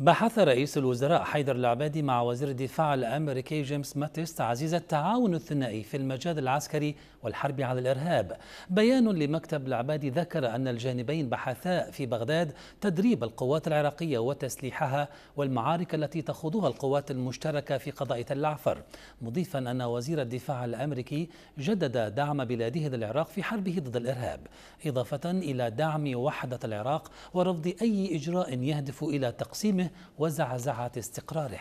بحث رئيس الوزراء حيدر العبادي مع وزير الدفاع الامريكي جيمس ماتيس تعزيز التعاون الثنائي في المجال العسكري والحرب على الارهاب. بيان لمكتب العبادي ذكر ان الجانبين بحثا في بغداد تدريب القوات العراقيه وتسليحها والمعارك التي تخوضها القوات المشتركه في قضاء تل العفر، مضيفا ان وزير الدفاع الامريكي جدد دعم بلاده للعراق في حربه ضد الارهاب، اضافه الى دعم وحده العراق ورفض اي اجراء يهدف الى تقسيمه وزعزعة استقراره